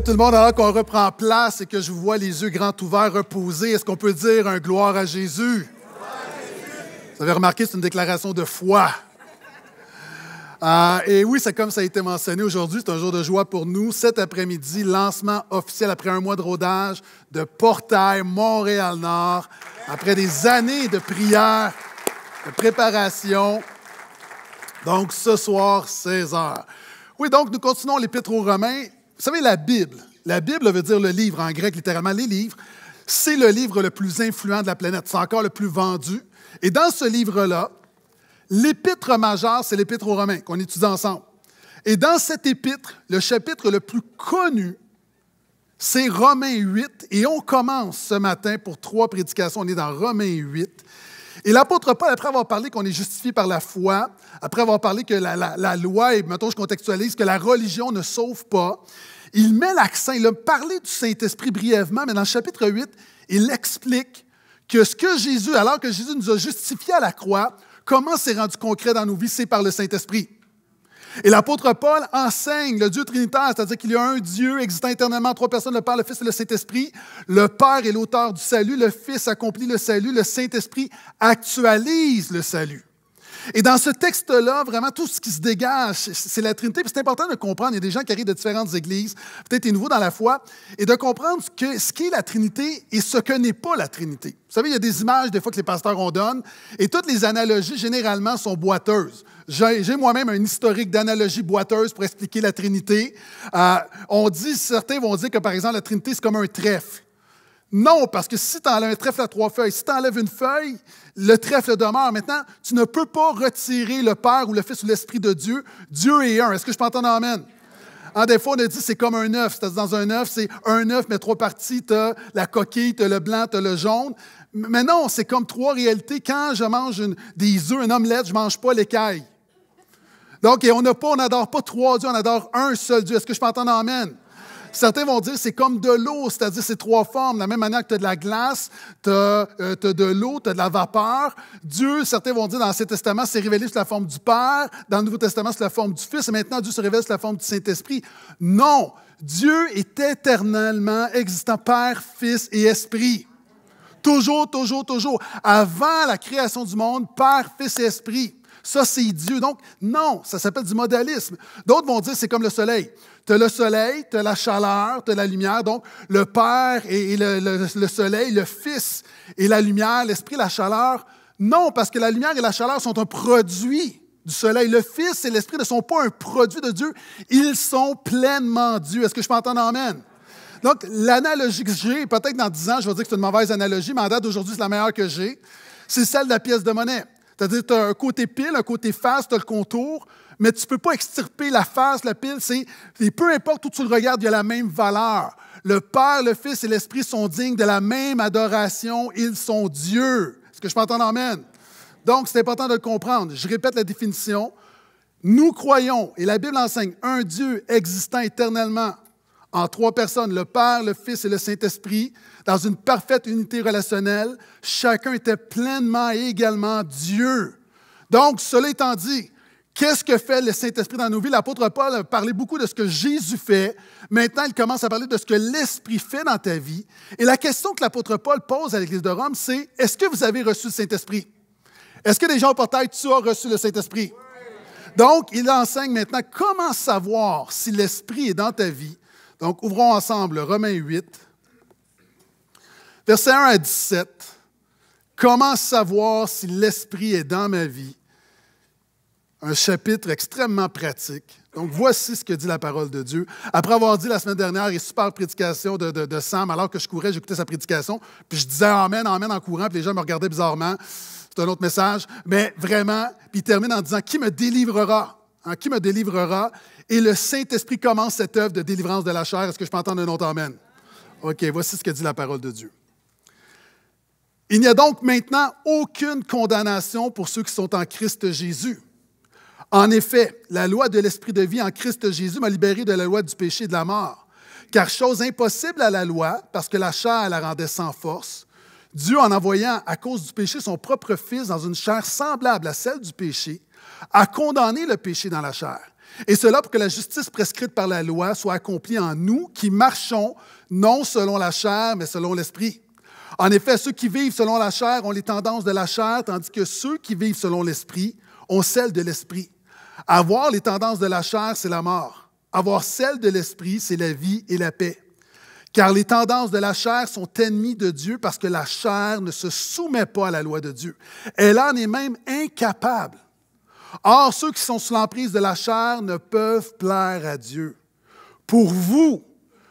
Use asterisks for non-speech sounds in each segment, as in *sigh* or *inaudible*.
tout le monde, alors qu'on reprend place et que je vois les yeux grands ouverts reposés, est-ce qu'on peut dire un gloire à Jésus? Vous avez remarqué, c'est une déclaration de foi. Euh, et oui, c'est comme ça a été mentionné aujourd'hui, c'est un jour de joie pour nous. Cet après-midi, lancement officiel après un mois de rodage de Portail Montréal-Nord, après des années de prières, de préparation. Donc ce soir, 16 heures. Oui, donc nous continuons l'Épître aux Romains savez, la Bible, la Bible veut dire le livre en grec, littéralement les livres, c'est le livre le plus influent de la planète, c'est encore le plus vendu. Et dans ce livre-là, l'épître majeure, c'est l'épître aux Romains qu'on étudie ensemble. Et dans cet épître, le chapitre le plus connu, c'est Romains 8. Et on commence ce matin pour trois prédications. On est dans Romains 8. Et l'apôtre Paul, après avoir parlé qu'on est justifié par la foi, après avoir parlé que la, la loi, et maintenant je contextualise, que la religion ne sauve pas, il met l'accent, il a parlé du Saint-Esprit brièvement, mais dans le chapitre 8, il explique que ce que Jésus, alors que Jésus nous a justifié à la croix, comment c'est rendu concret dans nos vies, c'est par le Saint-Esprit. Et l'apôtre Paul enseigne le Dieu trinitaire, c'est-à-dire qu'il y a un Dieu existant éternellement, trois personnes, le Père, le Fils et le Saint-Esprit. Le Père est l'auteur du salut, le Fils accomplit le salut, le Saint-Esprit actualise le salut. Et dans ce texte-là, vraiment, tout ce qui se dégage, c'est la Trinité. C'est important de comprendre, il y a des gens qui arrivent de différentes églises, peut-être nouveaux dans la foi, et de comprendre que ce qu'est la Trinité et ce que n'est pas la Trinité. Vous savez, il y a des images des fois que les pasteurs on donne, et toutes les analogies, généralement, sont boiteuses. J'ai moi-même un historique d'analogies boiteuses pour expliquer la Trinité. Euh, on dit, certains vont dire que, par exemple, la Trinité, c'est comme un trèfle. Non, parce que si tu enlèves un trèfle à trois feuilles, si tu enlèves une feuille, le trèfle demeure. Maintenant, tu ne peux pas retirer le Père ou le Fils ou l'Esprit de Dieu. Dieu est un. Est-ce que je peux entendre Amen? Ah, des fois, on a dit c'est comme un œuf. C'est-à-dire, dans un œuf, c'est un œuf, mais trois parties. Tu as la coquille, tu as le blanc, tu as le jaune. Mais non, c'est comme trois réalités. Quand je mange des œufs, une omelette, je ne mange pas l'écaille. Donc, on n'a pas, on n'adore pas trois dieux, on adore un seul Dieu. Est-ce que je peux entendre Amen? Certains vont dire c'est comme de l'eau, c'est-à-dire c'est trois formes. De la même manière que tu as de la glace, tu as, euh, de l'eau, tu as de la vapeur. Dieu, certains vont dire dans l'Ancien Testament, c'est révélé sous la forme du Père, dans le Nouveau Testament sous la forme du Fils, et maintenant Dieu se révèle sous la forme du Saint-Esprit. Non, Dieu est éternellement existant Père, Fils et Esprit. Toujours, toujours, toujours. Avant la création du monde, Père, Fils et Esprit. Ça, c'est Dieu. Donc, non, ça s'appelle du modalisme. D'autres vont dire c'est comme le soleil. Tu as le soleil, tu as la chaleur, tu as la lumière. Donc, le Père et, le, soleil, le Fils et la lumière, l'Esprit, la chaleur. Non, parce que la lumière et la chaleur sont un produit du soleil. Le Fils et l'Esprit ne sont pas un produit de Dieu, ils sont pleinement Dieu. Est-ce que je peux entendre Amen? Donc, l'analogie que j'ai, peut-être dans 10 ans, je vais dire que c'est une mauvaise analogie, mais en date d'aujourd'hui, c'est la meilleure que j'ai, c'est celle de la pièce de monnaie. C'est-à-dire, tu as un côté pile, un côté face, tu as le contour, mais tu ne peux pas extirper la face, la pile. C'est, peu importe où tu le regardes, il y a la même valeur. Le Père, le Fils et l'Esprit sont dignes de la même adoration. Ils sont Dieu. Est-ce que je peux entendre Amen? Donc, c'est important de comprendre. Je répète la définition. Nous croyons, et la Bible enseigne, un Dieu existant éternellement en trois personnes, le Père, le Fils et le Saint-Esprit, dans une parfaite unité relationnelle. Chacun était pleinement et également Dieu. Donc, cela étant dit, Qu'est-ce que fait le Saint-Esprit dans nos vies? L'apôtre Paul a parlé beaucoup de ce que Jésus fait. Maintenant, il commence à parler de ce que l'Esprit fait dans ta vie. Et la question que l'apôtre Paul pose à l'Église de Rome, c'est est-ce que vous avez reçu le Saint-Esprit? Est-ce que les au portail, tu as reçu le Saint-Esprit? Donc, il enseigne maintenant comment savoir si l'Esprit est dans ta vie. Donc, ouvrons ensemble Romains 8, verset 1 à 17. Comment savoir si l'Esprit est dans ma vie? un chapitre extrêmement pratique. Donc, voici ce que dit la parole de Dieu. Après avoir dit la semaine dernière, et super prédication de, de, de Sam, alors que je courais, j'écoutais sa prédication, puis je disais Amen, Amen en courant, puis les gens me regardaient bizarrement. C'est un autre message. Mais vraiment, puis il termine en disant Qui me délivrera hein, Qui me délivrera Et le Saint-Esprit commence cette œuvre de délivrance de la chair. Est-ce que je peux entendre un autre Amen OK, voici ce que dit la parole de Dieu. Il n'y a donc maintenant aucune condamnation pour ceux qui sont en Christ Jésus en effet, la loi de l'Esprit de vie en Christ Jésus m'a libéré de la loi du péché et de la mort. Car chose impossible à la loi, parce que la chair la rendait sans force, Dieu, en envoyant à cause du péché son propre Fils dans une chair semblable à celle du péché, a condamné le péché dans la chair. Et cela pour que la justice prescrite par la loi soit accomplie en nous qui marchons non selon la chair, mais selon l'Esprit. En effet, ceux qui vivent selon la chair ont les tendances de la chair, tandis que ceux qui vivent selon l'Esprit ont celles de l'Esprit. Avoir les tendances de la chair, c'est la mort. Avoir celles de l'esprit, c'est la vie et la paix. Car les tendances de la chair sont ennemies de Dieu parce que la chair ne se soumet pas à la loi de Dieu. Elle en est même incapable. Or, ceux qui sont sous l'emprise de la chair ne peuvent plaire à Dieu. Pour vous,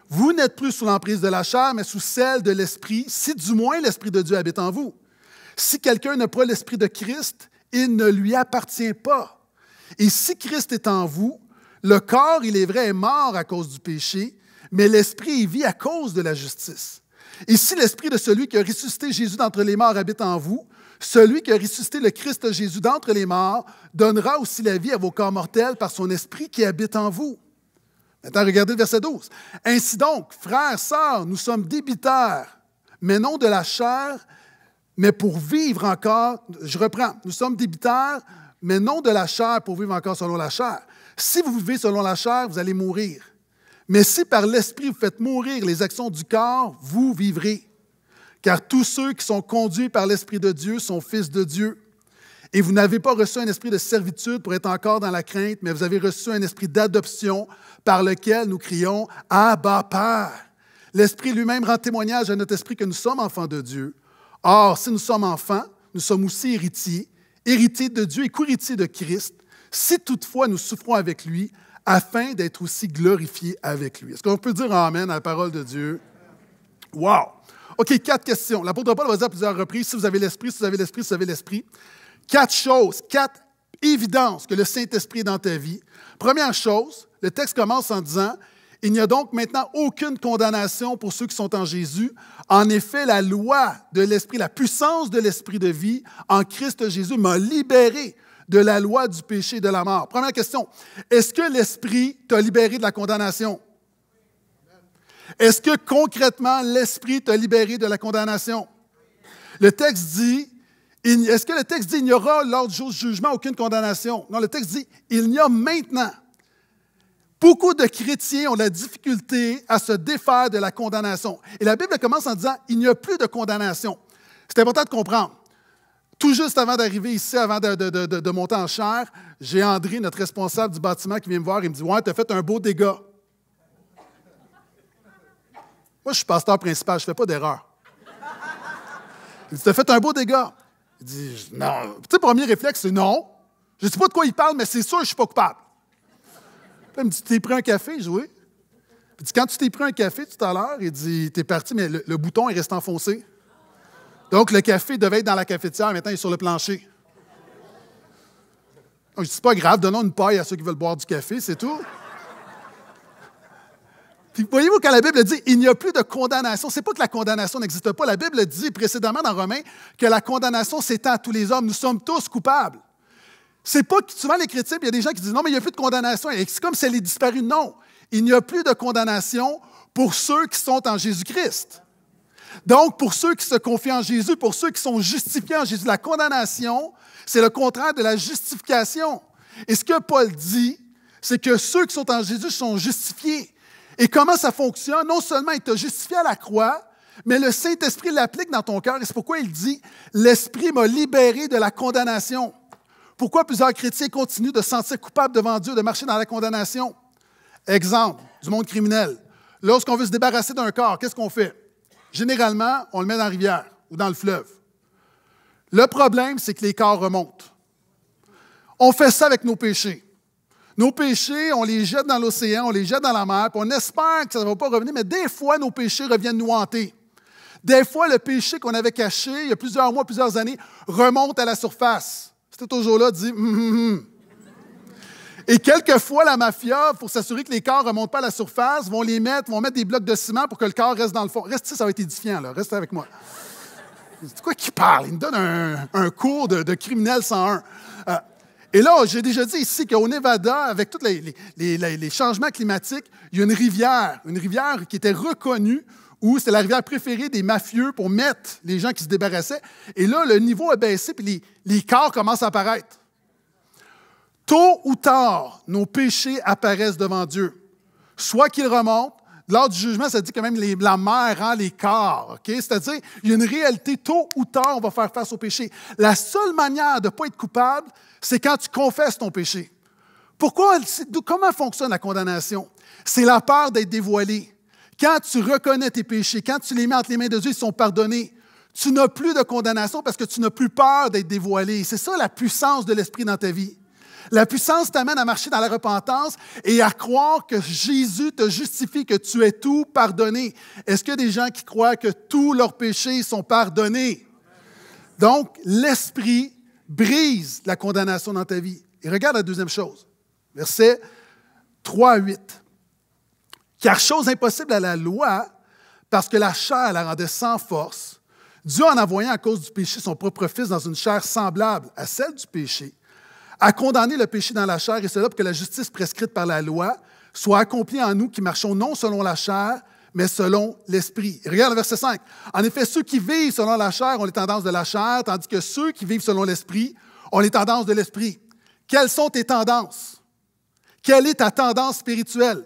vous n'êtes plus sous l'emprise de la chair, mais sous celle de l'Esprit, si du moins l'Esprit de Dieu habite en vous. Si quelqu'un n'a pas l'Esprit de Christ, il ne lui appartient pas. Et si Christ est en vous, le corps, il est vrai, est mort à cause du péché, mais l'esprit vit à cause de la justice. Et si l'esprit de celui qui a ressuscité Jésus d'entre les morts habite en vous, celui qui a ressuscité le Christ Jésus d'entre les morts donnera aussi la vie à vos corps mortels par son esprit qui habite en vous. Maintenant, regardez le verset 12. Ainsi donc, frères, sœurs, nous sommes débiteurs, mais non de la chair, mais pour vivre encore, je reprends, nous sommes débiteurs, mais non de la chair pour vivre encore selon la chair. Si vous vivez selon la chair, vous allez mourir. Mais si par l'esprit vous faites mourir les actions du corps, vous vivrez. Car tous ceux qui sont conduits par l'esprit de Dieu sont fils de Dieu. Et vous n'avez pas reçu un esprit de servitude pour être encore dans la crainte, mais vous avez reçu un esprit d'adoption par lequel nous crions Abba Père. L'esprit lui-même rend témoignage à notre esprit que nous sommes enfants de Dieu. Or, si nous sommes enfants, nous sommes aussi héritiers héritiers de Dieu et co-héritier de Christ, si toutefois nous souffrons avec lui, afin d'être aussi glorifiés avec lui. Est-ce qu'on peut dire Amen à la parole de Dieu? Wow! OK, quatre questions. L'apôtre Paul va dire à plusieurs reprises, si vous avez l'esprit, si vous avez l'esprit, si vous avez l'esprit. Quatre choses, quatre évidences que le Saint-Esprit est dans ta vie. Première chose, le texte commence en disant, il n'y a donc maintenant aucune condamnation pour ceux qui sont en Jésus. En effet, la loi de l'Esprit, la puissance de l'Esprit de vie en Christ Jésus m'a libéré de la loi du péché et de la mort. Première question, est-ce que l'Esprit t'a libéré de la condamnation? Est-ce que concrètement l'Esprit t'a libéré de la condamnation? Le texte dit, est-ce que le texte dit il n'y aura lors du jour du jugement aucune condamnation? Non, le texte dit, il n'y a maintenant Beaucoup de chrétiens ont la difficulté à se défaire de la condamnation. Et la Bible commence en disant, il n'y a plus de condamnation. C'est important de comprendre. Tout juste avant d'arriver ici, avant de, monter en chair, j'ai André, notre responsable du bâtiment, qui vient me voir et me dit Ouais, t'as fait un beau dégât. Moi, je suis pasteur principal, je ne fais pas d'erreur. Il dit fait un beau dégât. Il dit Non. Tu premier réflexe, c'est non. Je ne sais pas de quoi il parle, mais c'est sûr que je ne suis pas coupable il me dit, t'es pris un café? Je dit, quand tu t'es pris un café tout à l'heure, il dit, t'es parti, mais le, bouton est resté enfoncé. Donc, le café devait être dans la cafetière, maintenant, il est sur le plancher. je dis, c'est pas grave, donnons une paille à ceux qui veulent boire du café, c'est tout. Puis voyez-vous, quand la Bible dit il n'y a plus de condamnation, c'est pas que la condamnation n'existe pas. La Bible dit précédemment dans Romains que la condamnation s'étend à tous les hommes. Nous sommes tous coupables. C'est pas souvent les chrétiens, il y a des gens qui disent non, mais il n'y a plus de condamnation. Et C'est comme si elle est disparue. Non, il n'y a plus de condamnation pour ceux qui sont en Jésus-Christ. Donc, pour ceux qui se confient en Jésus, pour ceux qui sont justifiés en Jésus, la condamnation, c'est le contraire de la justification. Et ce que Paul dit, c'est que ceux qui sont en Jésus sont justifiés. Et comment ça fonctionne? Non seulement il t'a justifié à la croix, mais le Saint-Esprit l'applique dans ton cœur. Et c'est pourquoi il dit, l'Esprit m'a libéré de la condamnation. Pourquoi plusieurs chrétiens continuent de se sentir coupables devant Dieu, de marcher dans la condamnation? Exemple du monde criminel. Lorsqu'on veut se débarrasser d'un corps, qu'est-ce qu'on fait? Généralement, on le met dans la rivière ou dans le fleuve. Le problème, c'est que les corps remontent. On fait ça avec nos péchés. Nos péchés, on les jette dans l'océan, on les jette dans la mer, puis on espère que ça ne va pas revenir, mais des fois, nos péchés reviennent nous hanter. Des fois, le péché qu'on avait caché il y a plusieurs mois, plusieurs années, remonte à la surface. C'était toujours là, dit hum, hum, hum, Et quelquefois, la mafia, pour s'assurer que les corps ne remontent pas à la surface, vont les mettre, vont mettre des blocs de ciment pour que le corps reste dans le fond. Reste ici, ça va être édifiant, là. Reste avec moi. C'est quoi qui parle? Il me donne un, cours de, criminel 101. Euh, et là, j'ai déjà dit ici qu'au Nevada, avec tous les, les, changements climatiques, il y a une rivière, une rivière qui était reconnue ou c'est la rivière préférée des mafieux pour mettre les gens qui se débarrassaient. Et là, le niveau a baissé, puis les, corps commencent à apparaître. Tôt ou tard, nos péchés apparaissent devant Dieu. Soit qu'ils remontent, lors du jugement, ça dit quand même la mer rend les corps. C'est-à-dire, il y a une réalité, tôt ou tard, on va faire face au péché. La seule manière de ne pas être coupable, c'est quand tu confesses ton péché. Pourquoi, comment fonctionne la condamnation? C'est la peur d'être dévoilé. Quand tu reconnais tes péchés, quand tu les mets entre les mains de Dieu, ils sont pardonnés. Tu n'as plus de condamnation parce que tu n'as plus peur d'être dévoilé. C'est ça la puissance de l'Esprit dans ta vie. La puissance t'amène à marcher dans la repentance et à croire que Jésus te justifie, que tu es tout pardonné. Est-ce qu'il y a des gens qui croient que tous leurs péchés sont pardonnés? Donc, l'Esprit brise la condamnation dans ta vie. Et regarde la deuxième chose, verset 3 à 8. Car chose impossible à la loi, parce que la chair la rendait sans force, Dieu en envoyant à cause du péché son propre fils dans une chair semblable à celle du péché, a condamné le péché dans la chair et cela pour que la justice prescrite par la loi soit accomplie en nous qui marchons non selon la chair, mais selon l'esprit. Regarde le verset 5. En effet, ceux qui vivent selon la chair ont les tendances de la chair, tandis que ceux qui vivent selon l'esprit ont les tendances de l'esprit. Quelles sont tes tendances? Quelle est ta tendance spirituelle?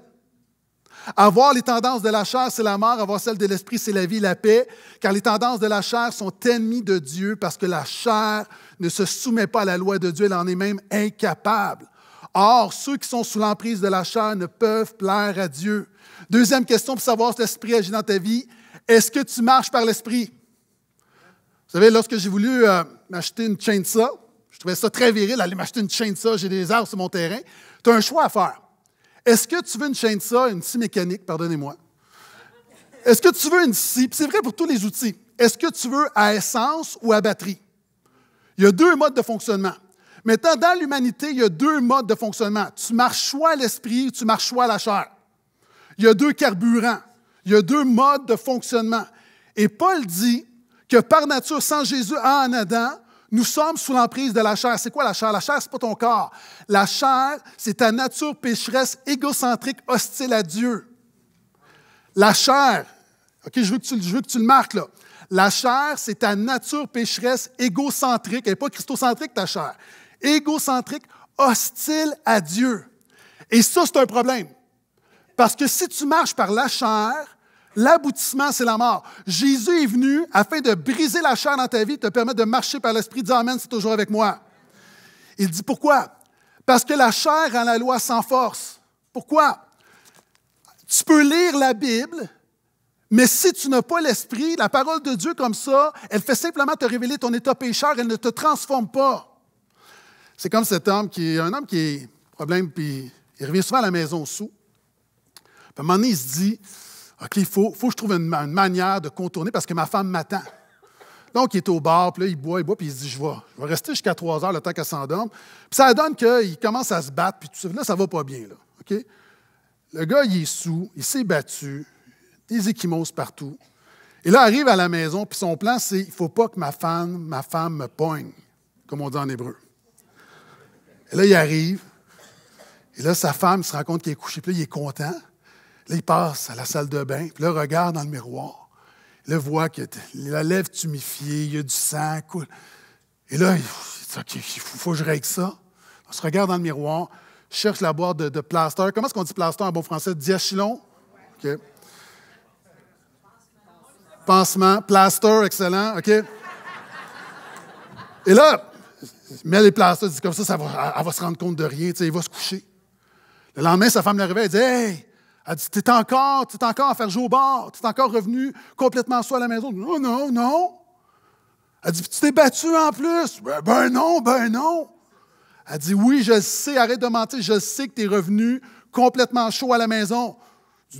Avoir les tendances de la chair, c'est la mort. Avoir celles de l'esprit, c'est la vie, la paix. Car les tendances de la chair sont ennemies de Dieu parce que la chair ne se soumet pas à la loi de Dieu. Elle en est même incapable. Or, ceux qui sont sous l'emprise de la chair ne peuvent plaire à Dieu. Deuxième question pour savoir si l'esprit agit dans ta vie. Est-ce que tu marches par l'esprit? Vous savez, lorsque j'ai voulu euh, m'acheter une chainsaw, je trouvais ça très viril, aller m'acheter une chainsaw, j'ai des arbres sur mon terrain. Tu as un choix à faire. Est-ce que tu veux une chaîne de ça, une scie mécanique, pardonnez-moi? Est-ce que tu veux une scie? C'est vrai pour tous les outils. Est-ce que tu veux à essence ou à batterie? Il y a deux modes de fonctionnement. Maintenant, dans l'humanité, il y a deux modes de fonctionnement. Tu marches soit à l'esprit, tu marches soit à la chair. Il y a deux carburants. Il y a deux modes de fonctionnement. Et Paul dit que par nature, sans Jésus en Adam, nous sommes sous l'emprise de la chair. C'est quoi la chair? La chair, c'est pas ton corps. La chair, c'est ta nature pécheresse, égocentrique, hostile à Dieu. La chair, OK, je veux que tu, je veux que tu le marques, là. La chair, c'est ta nature pécheresse, égocentrique. Elle n'est pas christocentrique, ta chair. Égocentrique, hostile à Dieu. Et ça, c'est un problème. Parce que si tu marches par la chair, L'aboutissement, c'est la mort. Jésus est venu afin de briser la chair dans ta vie, te permettre de marcher par l'esprit, dit « Amen, c'est toujours avec moi. Il dit pourquoi? Parce que la chair rend la loi sans force. Pourquoi? Tu peux lire la Bible, mais si tu n'as pas l'esprit, la parole de Dieu comme ça, elle fait simplement te révéler ton état pécheur, elle ne te transforme pas. C'est comme cet homme qui est un homme qui est problème, puis il revient souvent à la maison sous. à un moment donné, il se dit, OK, il faut, que je trouve une, manière de contourner parce que ma femme m'attend. Donc, il est au bar, puis là, il boit, il boit, puis il se dit Je vais, je vais rester jusqu'à trois heures le temps qu'elle s'endorme. Puis ça donne qu'il commence à se battre, puis tout ça. Là, ça va pas bien. Là, Le gars, il est sous, il s'est battu, des échymoses partout. Et là, arrive à la maison, puis son plan, c'est il faut pas que ma femme, ma femme me poigne, comme on dit en hébreu. Et là, il arrive, et là, sa femme se rend compte qu'il est couché, puis là, il est content. Là, il passe à la salle de bain, puis là, regarde dans le miroir. Il voit que la lèvre tumifiée, il y a du sang, coule. Et là, il dit OK, il faut, que je règle ça. On se regarde dans le miroir, cherche la boîte de, plaster. Comment est-ce qu'on dit plaster en bon français? Diachilon? OK. Pansement, plaster, excellent, OK? Et là, il met les plasters, dit comme ça, ça va, elle va se rendre compte de rien, tu sais, il va se coucher. Le lendemain, sa femme le réveille, elle dit Hey, elle dit, t'es encore, t'es encore à faire jouer au bord, es encore revenu complètement chaud à la maison. Non, non, non. Elle dit, tu t'es battu en plus. Ben, ben non, ben non. Elle dit, oui, je sais, arrête de mentir, je sais que t'es revenu complètement chaud à la maison.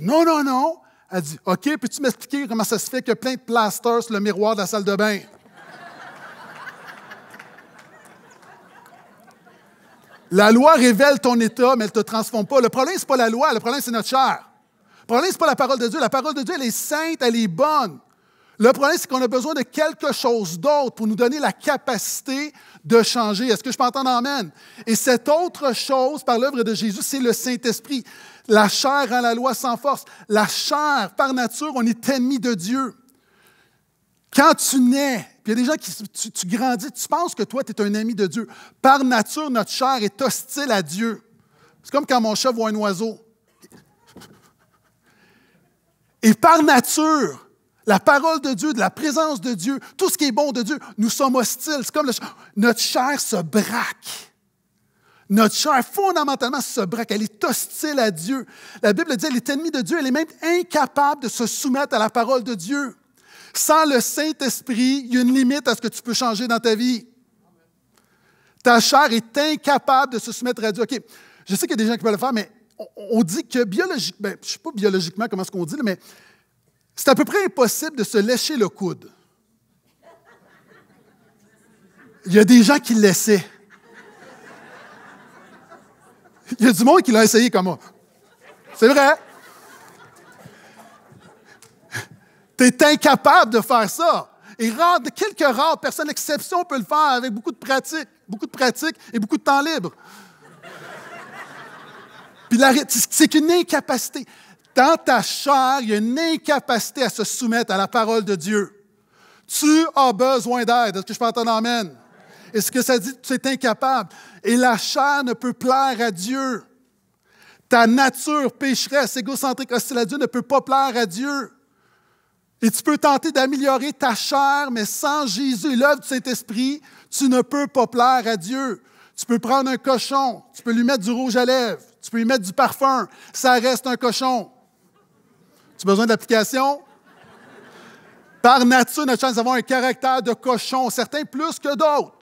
non, non, non. Elle dit, OK, peux-tu m'expliquer comment ça se fait que plein de plasters sur le miroir de la salle de bain? La loi révèle ton état, mais elle ne te transforme pas. Le problème, ce n'est pas la loi, le problème, c'est notre chair. Le problème, ce n'est pas la parole de Dieu. La parole de Dieu, elle est sainte, elle est bonne. Le problème, c'est qu'on a besoin de quelque chose d'autre pour nous donner la capacité de changer. Est-ce que je peux entendre Amen? Et cette autre chose, par l'œuvre de Jésus, c'est le Saint-Esprit. La chair rend la loi sans force. La chair, par nature, on est ennemi de Dieu. Quand tu nais, il y a des gens qui, tu, grandis, tu penses que toi, tu es un ami de Dieu. Par nature, notre chair est hostile à Dieu. C'est comme quand mon chat voit un oiseau. Et par nature, la parole de Dieu, de la présence de Dieu, tout ce qui est bon de Dieu, nous sommes hostiles. C'est comme le, notre chair se braque. Notre chair fondamentalement se braque. Elle est hostile à Dieu. La Bible dit elle est ennemie de Dieu. Elle est même incapable de se soumettre à la parole de Dieu. Sans le Saint-Esprit, il y a une limite à ce que tu peux changer dans ta vie. Ta chair est incapable de se soumettre à Dieu. OK, je sais qu'il y a des gens qui peuvent le faire, mais on dit que biologiquement, je ne sais pas biologiquement comment est-ce qu'on dit, mais c'est à peu près impossible de se lécher le coude. Il y a des gens qui le laissaient. Il y a du monde qui l'a essayé comme moi. C'est vrai. Tu es incapable de faire ça. Et rare, quelques rares personnes, exception, peut le faire avec beaucoup de pratique, beaucoup de pratique et beaucoup de temps libre. Puis c'est une incapacité. Dans ta chair, il y a une incapacité à se soumettre à la parole de Dieu. Tu as besoin d'aide. Est-ce que je peux entendre Amen? est ce que ça dit, que tu es incapable. Et la chair ne peut plaire à Dieu. Ta nature pécheresse, égocentrique, hostile à Dieu ne peut pas plaire à Dieu. Et tu peux tenter d'améliorer ta chair, mais sans Jésus, l'œuvre du Saint-Esprit, tu ne peux pas plaire à Dieu. Tu peux prendre un cochon, tu peux lui mettre du rouge à lèvres, tu peux lui mettre du parfum, ça reste un cochon. Tu as besoin d'application? Par nature, notre chance avons un caractère de cochon, certains plus que d'autres.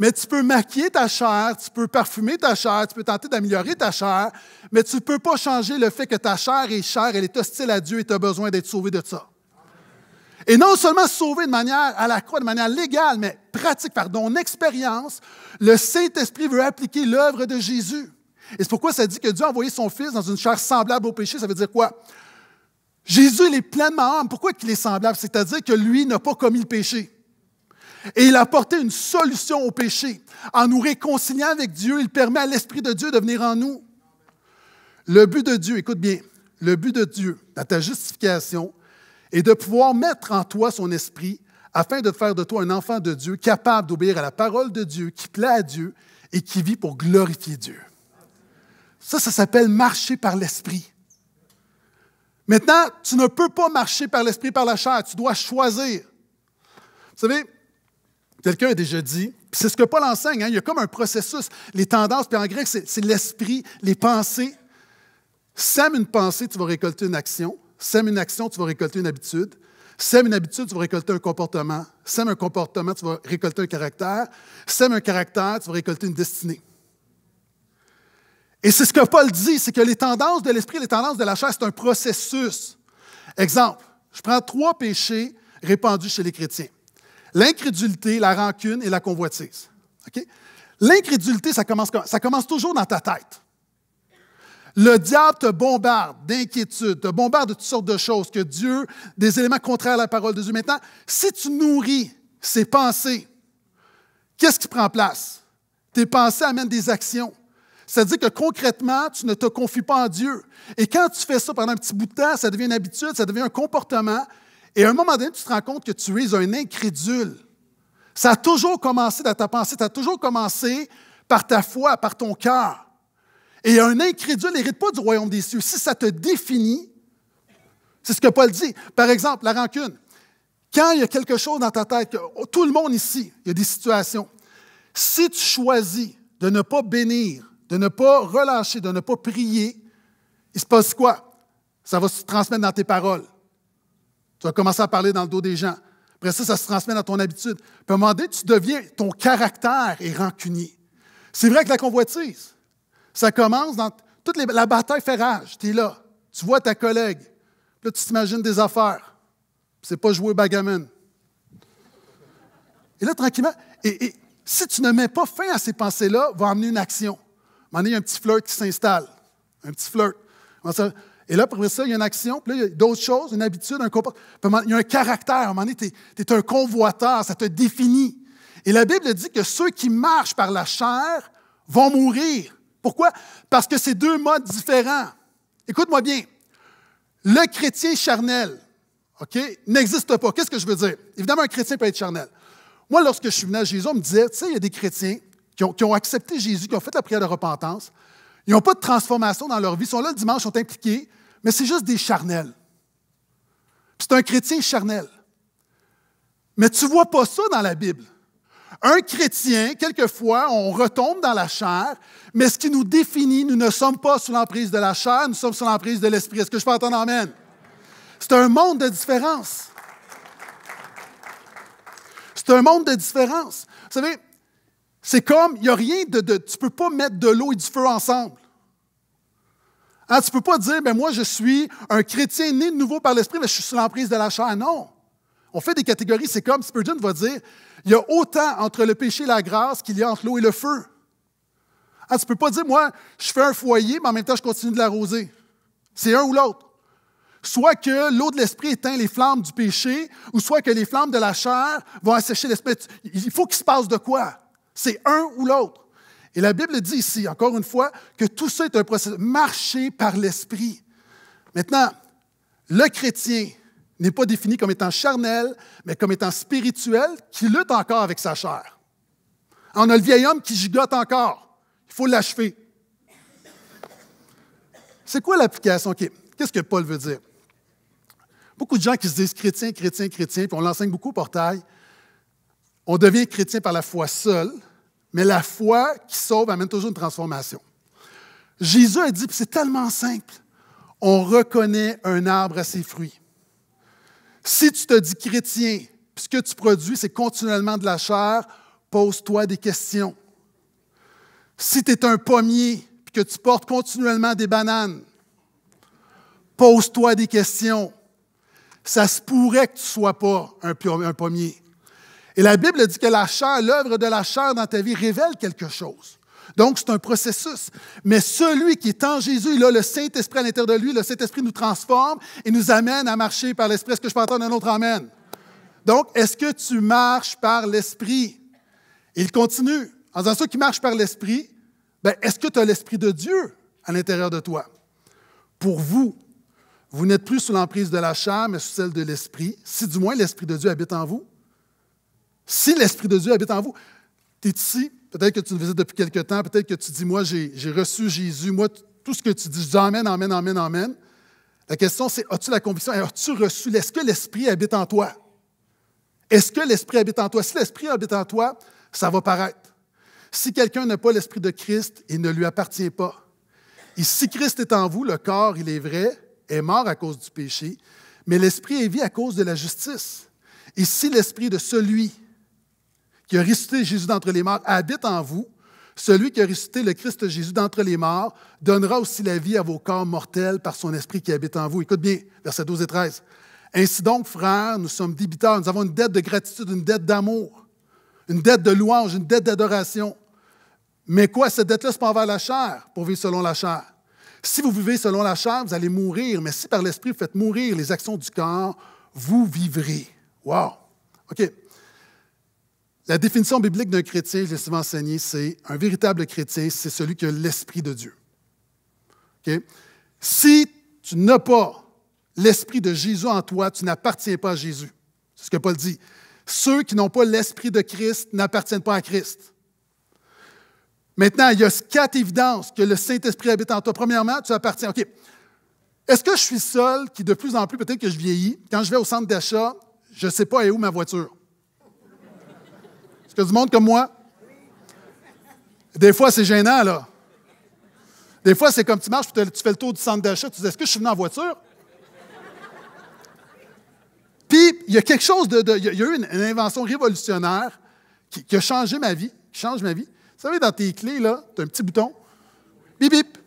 Mais tu peux maquiller ta chair, tu peux parfumer ta chair, tu peux tenter d'améliorer ta chair, mais tu ne peux pas changer le fait que ta chair est chair. elle est hostile à Dieu et tu as besoin d'être sauvé de ça. Et non seulement sauvé de manière à la croix, de manière légale, mais pratique, par ton expérience, le Saint-Esprit veut appliquer l'œuvre de Jésus. Et c'est pourquoi ça dit que Dieu a envoyé son Fils dans une chair semblable au péché. Ça veut dire quoi? Jésus, il est pleinement homme. Pourquoi qu'il est semblable? C'est-à-dire que lui n'a pas commis le péché. Et il a apporté une solution au péché. En nous réconciliant avec Dieu, il permet à l'Esprit de Dieu de venir en nous. Le but de Dieu, écoute bien, le but de Dieu dans ta justification, et de pouvoir mettre en toi son esprit afin de faire de toi un enfant de Dieu capable d'obéir à la parole de Dieu, qui plaît à Dieu et qui vit pour glorifier Dieu. Ça, ça s'appelle marcher par l'esprit. Maintenant, tu ne peux pas marcher par l'esprit, par la chair. Tu dois choisir. Vous savez, quelqu'un a déjà dit, c'est ce que Paul enseigne, hein, il y a comme un processus. Les tendances, puis en grec, c'est l'esprit, les pensées. Sème une pensée, tu vas récolter une action. Sème une action, tu vas récolter une habitude. Sème une habitude, tu vas récolter un comportement. Sème un comportement, tu vas récolter un caractère. Sème un caractère, tu vas récolter une destinée. Et c'est ce que Paul dit, c'est que les tendances de l'esprit, les tendances de la chair, c'est un processus. Exemple, je prends trois péchés répandus chez les chrétiens. L'incrédulité, la rancune et la convoitise. L'incrédulité, ça commence, ça commence toujours dans ta tête. Le diable te bombarde d'inquiétudes, te bombarde de toutes sortes de choses que Dieu, des éléments contraires à la parole de Dieu. Maintenant, si tu nourris ces pensées, qu'est-ce qui prend place? Tes pensées amènent des actions. C'est-à-dire que concrètement, tu ne te confies pas en Dieu. Et quand tu fais ça pendant un petit bout de temps, ça devient une habitude, ça devient un comportement. Et à un moment donné, tu te rends compte que tu es un incrédule. Ça a toujours commencé dans ta pensée, ça a toujours commencé par ta foi, par ton cœur. Et un incrédule n'hérite pas du royaume des cieux. Si ça te définit, c'est ce que Paul dit. Par exemple, la rancune. Quand il y a quelque chose dans ta tête, tout le monde ici, il y a des situations. Si tu choisis de ne pas bénir, de ne pas relâcher, de ne pas prier, il se passe quoi? Ça va se transmettre dans tes paroles. Tu vas commencer à parler dans le dos des gens. Après ça, ça se transmet dans ton habitude. Puis à un moment donné, tu deviens, ton caractère est rancunier. C'est vrai que la convoitise, ça commence dans toute la bataille fait rage. Tu es là, tu vois ta collègue. Là, tu t'imagines des affaires. C'est pas jouer bagamon. Et là, tranquillement, et, si tu ne mets pas fin à ces pensées-là, va amener une action. À un il y a un petit flirt qui s'installe. Un petit flirt. Et là, après ça, il y a une action, puis là, il y a d'autres choses, une habitude, un comportement. Il y a un caractère. À un moment tu es, un convoiteur, ça te définit. Et la Bible dit que ceux qui marchent par la chair vont mourir. Pourquoi? Parce que c'est deux modes différents. Écoute-moi bien. Le chrétien charnel, OK, n'existe pas. Qu'est-ce que je veux dire? Évidemment, un chrétien peut être charnel. Moi, lorsque je suis venu à Jésus, on me disait, tu sais, il y a des chrétiens qui ont, qui ont, accepté Jésus, qui ont fait la prière de repentance. Ils n'ont pas de transformation dans leur vie. Ils sont là le dimanche, ils sont impliqués, mais c'est juste des charnels. C'est un chrétien charnel. Mais tu ne vois pas ça dans la Bible. Un chrétien, quelquefois, on retombe dans la chair, mais ce qui nous définit, nous ne sommes pas sous l'emprise de la chair, nous sommes sous l'emprise de l'esprit. Est-ce que je peux entendre Amen? C'est un monde de différence. C'est un monde de différence. Vous savez, c'est comme, il n'y a rien de, Tu Tu peux pas mettre de l'eau et du feu ensemble. Hein, tu ne peux pas dire, mais ben, moi, je suis un chrétien né de nouveau par l'esprit, mais je suis sous l'emprise de la chair. Non. On fait des catégories, c'est comme Spurgeon va dire, il y a autant entre le péché et la grâce qu'il y a entre l'eau et le feu. Ah, tu ne peux pas dire, moi, je fais un foyer, mais en même temps, je continue de l'arroser. C'est un ou l'autre. Soit que l'eau de l'esprit éteint les flammes du péché, ou soit que les flammes de la chair vont assécher l'esprit. Il faut qu'il se passe de quoi? C'est un ou l'autre. Et la Bible dit ici, encore une fois, que tout ça est un processus. marché par l'esprit. Maintenant, le chrétien, n'est pas défini comme étant charnel, mais comme étant spirituel, qui lutte encore avec sa chair. On a le vieil homme qui gigote encore. Il faut l'achever. C'est quoi l'application? Qu'est-ce que Paul veut dire? Beaucoup de gens qui se disent chrétien, chrétien, chrétien, puis on l'enseigne beaucoup au portail. On devient chrétien par la foi seule, mais la foi qui sauve amène toujours une transformation. Jésus a dit, puis c'est tellement simple, on reconnaît un arbre à ses fruits. Si tu te dis chrétien, puisque que tu produis, c'est continuellement de la chair, pose-toi des questions. Si tu es un pommier, puis que tu portes continuellement des bananes, pose-toi des questions. Ça se pourrait que tu ne sois pas un, pommier. Et la Bible dit que la chair, l'œuvre de la chair dans ta vie révèle quelque chose. Donc, c'est un processus. Mais celui qui est en Jésus, il a le Saint-Esprit à l'intérieur de lui. Le Saint-Esprit nous transforme et nous amène à marcher par l'Esprit. Est-ce que je peux entendre un autre amène » Donc, est-ce que tu marches par l'Esprit? Il continue. En disant ceux qui marchent par l'Esprit, ben, est-ce que tu as l'Esprit de Dieu à l'intérieur de toi? Pour vous, vous n'êtes plus sous l'emprise de la chair, mais sous celle de l'Esprit, si du moins l'Esprit de Dieu habite en vous. Si l'Esprit de Dieu habite en vous, tu es ici, Peut-être que tu nous visites depuis quelque temps, peut-être que tu dis, moi, j'ai reçu Jésus, moi, tout ce que tu dis, je dis, Amen, Amen, Amen, La question, c'est, as-tu la conviction, as-tu reçu, est-ce que l'Esprit habite en toi? Est-ce que l'Esprit habite en toi? Si l'Esprit habite en toi, ça va paraître. Si quelqu'un n'a pas l'Esprit de Christ, il ne lui appartient pas. Et si Christ est en vous, le corps, il est vrai, est mort à cause du péché, mais l'esprit est vie à cause de la justice. Et si l'esprit de celui qui a ressuscité Jésus d'entre les morts habite en vous, celui qui a ressuscité le Christ Jésus d'entre les morts donnera aussi la vie à vos corps mortels par son esprit qui habite en vous. Écoute bien, versets 12 et 13. Ainsi donc, frères, nous sommes débiteurs, nous avons une dette de gratitude, une dette d'amour, une dette de louange, une dette d'adoration. Mais quoi, cette dette-là, ce pas envers la chair, pour vivre selon la chair. Si vous vivez selon la chair, vous allez mourir, mais si par l'esprit vous faites mourir les actions du corps, vous vivrez. Wow! OK. La définition biblique d'un chrétien, je l'ai souvent enseigné, c'est un véritable chrétien, c'est celui qui a l'Esprit de Dieu. Si tu n'as pas l'Esprit de Jésus en toi, tu n'appartiens pas à Jésus. C'est ce que Paul dit. Ceux qui n'ont pas l'Esprit de Christ n'appartiennent pas à Christ. Maintenant, il y a quatre évidences que le Saint-Esprit habite en toi. Premièrement, tu appartiens. OK. Est-ce que je suis seul qui, de plus en plus, peut-être que je vieillis, quand je vais au centre d'achat, je ne sais pas où est ma voiture? Tu ce que du monde comme moi? Des fois, c'est gênant, là. Des fois, c'est comme tu marches, puis tu fais le tour du centre d'achat, tu dis Est-ce que je suis venu en voiture? Puis, il y a quelque chose de. il y a eu une, invention révolutionnaire qui, a changé ma vie, qui change ma vie. Vous savez, dans tes clés, là, tu as un petit bouton. Bip, bip.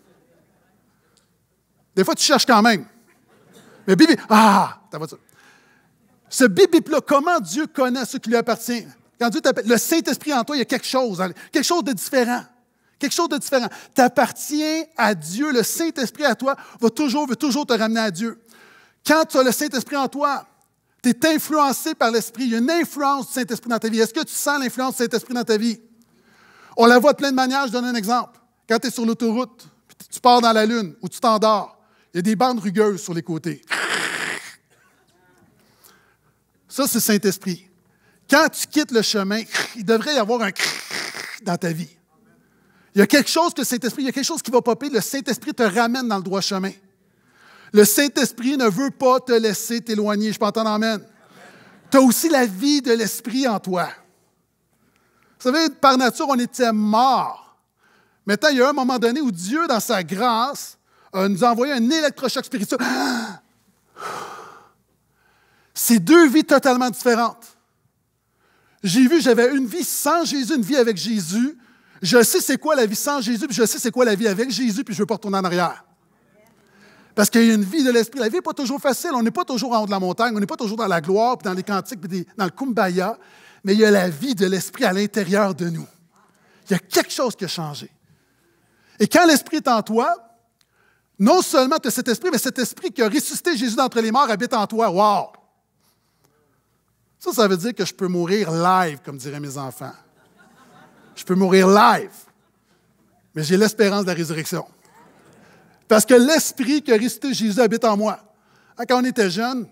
Des fois, tu cherches quand même. Mais bip, bip. Ah, ta voiture. Ce bip, bip-là, comment Dieu connaît ce qui lui appartient? Quand Dieu t'appelle, le Saint-Esprit en toi, il y a quelque chose, hein, quelque chose de différent. Quelque chose de différent. Tu appartiens à Dieu. Le Saint-Esprit à toi va toujours, veut toujours te ramener à Dieu. Quand tu as le Saint-Esprit en toi, tu es influencé par l'Esprit. Il y a une influence du Saint-Esprit dans ta vie. Est-ce que tu sens l'influence du Saint-Esprit dans ta vie? On la voit de plein de manières. Je donne un exemple. Quand tu es sur l'autoroute, tu pars dans la lune ou tu t'endors, il y a des bandes rugueuses sur les côtés. Ça, c'est Saint-Esprit. Quand tu quittes le chemin, il devrait y avoir un dans ta vie. Il y a quelque chose que le Saint-Esprit, il y a quelque chose qui va popper. Le Saint-Esprit te ramène dans le droit chemin. Le Saint-Esprit ne veut pas te laisser t'éloigner. Je peux entendre Amen. Tu as aussi la vie de l'Esprit en toi. Vous savez, par nature, on était morts. Maintenant, il y a un moment donné où Dieu, dans sa grâce, euh, nous a envoyé un électrochoc spirituel. *gasps* C'est deux vies totalement différentes. J'ai vu, j'avais une vie sans Jésus, une vie avec Jésus. Je sais c'est quoi la vie sans Jésus, puis je sais c'est quoi la vie avec Jésus, puis je ne veux pas retourner en arrière. Parce qu'il y a une vie de l'esprit. La vie n'est pas toujours facile. On n'est pas toujours en haut de la montagne. On n'est pas toujours dans la gloire, puis dans les cantiques, dans le kumbaya. Mais il y a la vie de l'esprit à l'intérieur de nous. Il y a quelque chose qui a changé. Et quand l'esprit est en toi, non seulement tu as cet esprit, mais cet esprit qui a ressuscité Jésus d'entre les morts habite en toi. Wow! Ça, ça veut dire que je peux mourir live, comme diraient mes enfants. Je peux mourir live, mais j'ai l'espérance de la résurrection. Parce que l'esprit que a Jésus habite en moi. Hein, quand on était jeunes,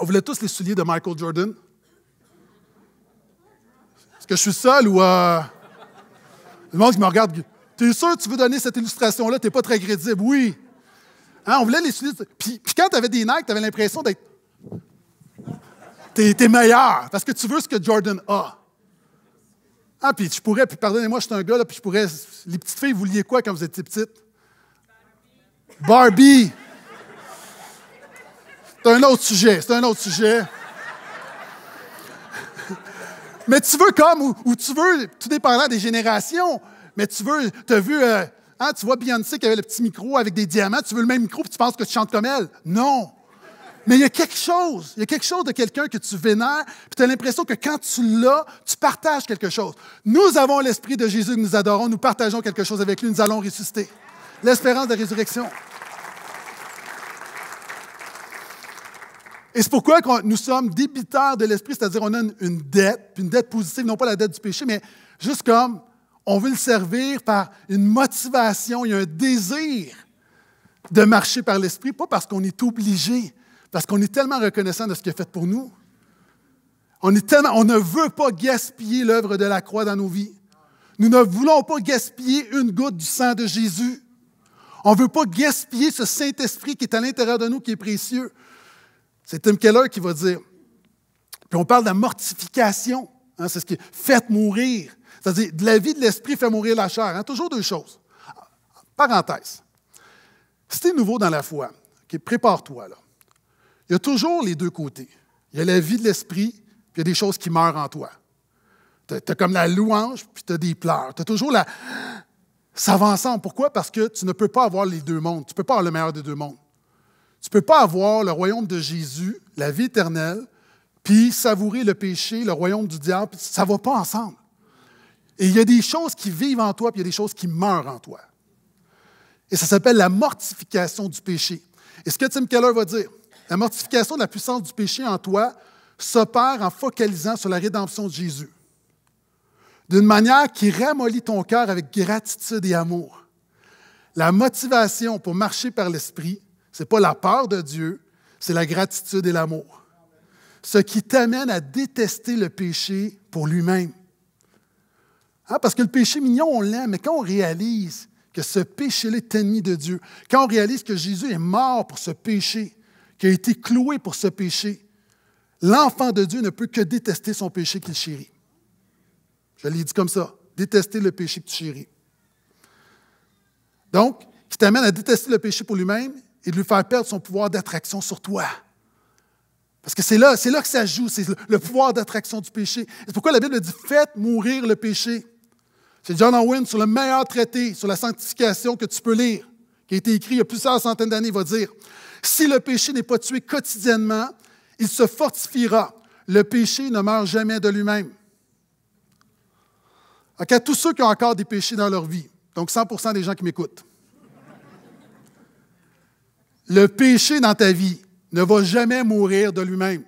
on voulait tous les souliers de Michael Jordan. Est-ce que je suis seul ou. Euh, le monde qui me regarde, es sûr que tu veux donner cette illustration-là? Tu n'es pas très crédible. Oui. Hein, on voulait les souliers. Puis, puis quand tu avais des Nike, tu avais l'impression d'être T'es meilleur parce que tu veux ce que Jordan a. Ah, puis je pourrais, puis pardonnez-moi, je suis un gars, là, puis je pourrais. Les petites filles, vous vouliez quoi quand vous étiez petites? »« Barbie! c'est un autre sujet, c'est un autre sujet. mais tu veux comme, ou, tu veux, tout dépendant des générations, mais tu veux, t'as vu, euh, hein, tu vois Beyoncé qui avait le petit micro avec des diamants, tu veux le même micro, puis tu penses que tu chantes comme elle. Non! Mais il y a quelque chose, il y a quelque chose de quelqu'un que tu vénères, puis tu as l'impression que quand tu l'as, tu partages quelque chose. Nous avons l'Esprit de Jésus que nous adorons, nous partageons quelque chose avec lui, nous allons ressusciter. L'espérance de résurrection. Et c'est pourquoi nous sommes débiteurs de l'Esprit, c'est-à-dire on a une, dette, une dette positive, non pas la dette du péché, mais juste comme on veut le servir par une motivation, il y a un désir de marcher par l'Esprit, pas parce qu'on est obligé, parce qu'on est tellement reconnaissant de ce qu'il a fait pour nous. On, ne veut pas gaspiller l'œuvre de la croix dans nos vies. Nous ne voulons pas gaspiller une goutte du sang de Jésus. On ne veut pas gaspiller ce Saint-Esprit qui est à l'intérieur de nous, qui est précieux. C'est Tim Keller qui va dire. Puis on parle de la mortification. Hein, c'est ce qui est fait mourir. C'est-à-dire, de la vie de l'esprit fait mourir la chair. Hein. toujours deux choses. Parenthèse. Si tu es nouveau dans la foi, Qui prépare-toi. Là. Il y a toujours les deux côtés. Il y a la vie de l'esprit, puis il y a des choses qui meurent en toi. Tu as, comme la louange, puis tu as des pleurs. Tu as toujours la. Ça va ensemble. Pourquoi? Parce que tu ne peux pas avoir les deux mondes. Tu ne peux pas avoir le meilleur des deux mondes. Tu ne peux pas avoir le royaume de Jésus, la vie éternelle, puis savourer le péché, le royaume du diable. Ça ne va pas ensemble. Et il y a des choses qui vivent en toi, puis il y a des choses qui meurent en toi. Et ça s'appelle la mortification du péché. Et ce que Tim Keller va dire, la mortification de la puissance du péché en toi s'opère en focalisant sur la rédemption de Jésus, d'une manière qui ramollit ton cœur avec gratitude et amour. La motivation pour marcher par l'Esprit, ce n'est pas la peur de Dieu, c'est la gratitude et l'amour. Ce qui t'amène à détester le péché pour lui-même. Hein, parce que le péché mignon, on l'aime, mais quand on réalise que ce péché-là est ennemi de Dieu, quand on réalise que Jésus est mort pour ce péché, qui a été cloué pour ce péché, l'enfant de Dieu ne peut que détester son péché qu'il chérit. Je l'ai dit comme ça, détester le péché que tu chéris. Donc, qui t'amène à détester le péché pour lui-même et de lui faire perdre son pouvoir d'attraction sur toi. Parce que c'est là, c'est là que ça joue, c'est le pouvoir d'attraction du péché. C'est pourquoi la Bible dit Faites mourir le péché. C'est John Owen sur le meilleur traité sur la sanctification que tu peux lire, qui a été écrit il y a plusieurs centaines d'années, va dire si le péché n'est pas tué quotidiennement, il se fortifiera. Le péché ne meurt jamais de lui-même. À tous ceux qui ont encore des péchés dans leur vie, donc 100 des gens qui m'écoutent, le péché dans ta vie ne va jamais mourir de lui-même.